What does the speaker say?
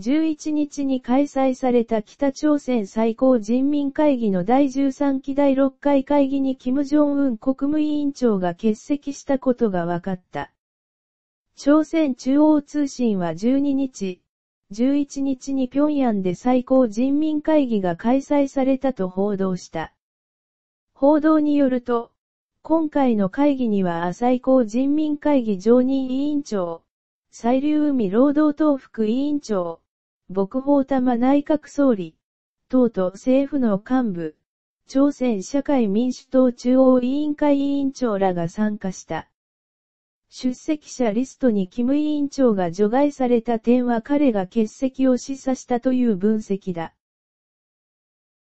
11日に開催された北朝鮮最高人民会議の第13期第6回会議に金正恩国務委員長が欠席したことが分かった。朝鮮中央通信は12日、11日に平壌で最高人民会議が開催されたと報道した。報道によると、今回の会議には最高人民会議常任委員長、最流海労働党副委員長、牧法玉内閣総理、党と政府の幹部、朝鮮社会民主党中央委員会委員長らが参加した。出席者リストにキム委員長が除外された点は彼が欠席を示唆したという分析だ。